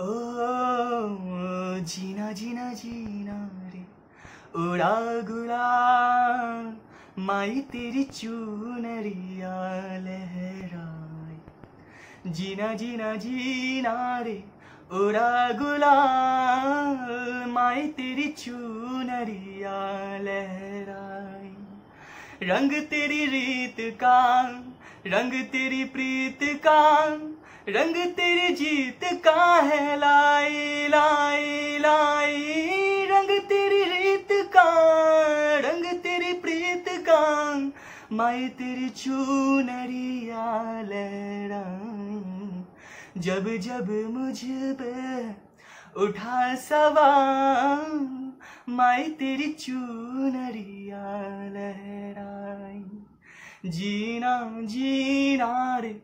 ओ जीना जीना जीना रे उड़ा गुलाल माई तेरी चूनरिया लहराए जीना जीना जीना रे उड़ा गुलाल माई तेरी चूनरिया लहराए रंग तेरी रीत का रंग तेरी प्रीत का रंग तेरे जीत का है लाई लाई लाई रंग तेरी रीत का रंग तेरी प्रीत का माई तेरी चूनरिया लहराई जब जब मुझ पे उठा सवार माई तेरी चूनरिया लहराई जीना जीना रे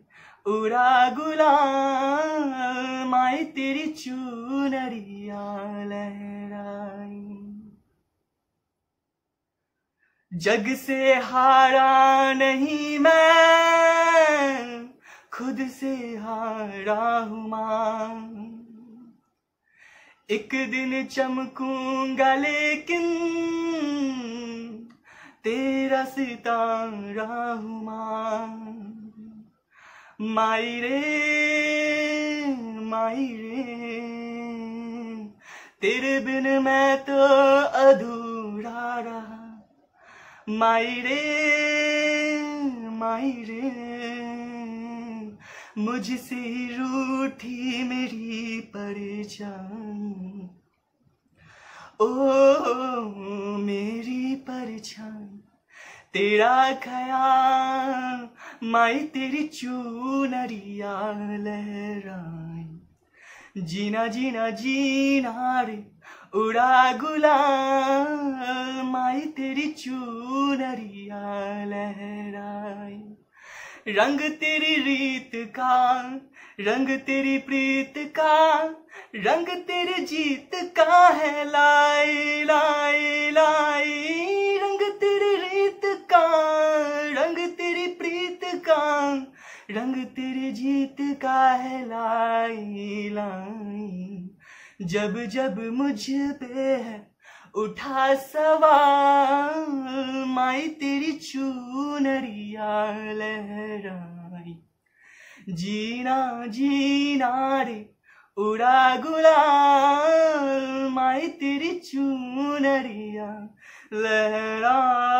उड़ा गुलाम माए तेरी चूनरिया लहराई जग से हारा नहीं मैं खुद से हारा हूं मां एक दिन चमकूंगा लेकिन तेरा सितारा हूं मां मायरे मायरे तेरे बिन मैं तो अधूरा रहा मायरे मायरे मुझसे रूठी मेरी परछाई ओ मेरी परछाई तेरा खया माई तेरी चूनरिया लहराई जीना जीना जीना रे उड़ा गुलाल माई तेरी चूनरिया लहराई रंग तेरी रीत का रंग तेरी प्रीत का रंग तेरी जीत का है लाइला का रंग तेरे जीत का है लाई लाई जब जब मुझ पे है उठा सवाल माई तेरी चूनरिया लहराई जीना जीना रे उड़ा गुलाल माई तेरी चूनरिया लहराई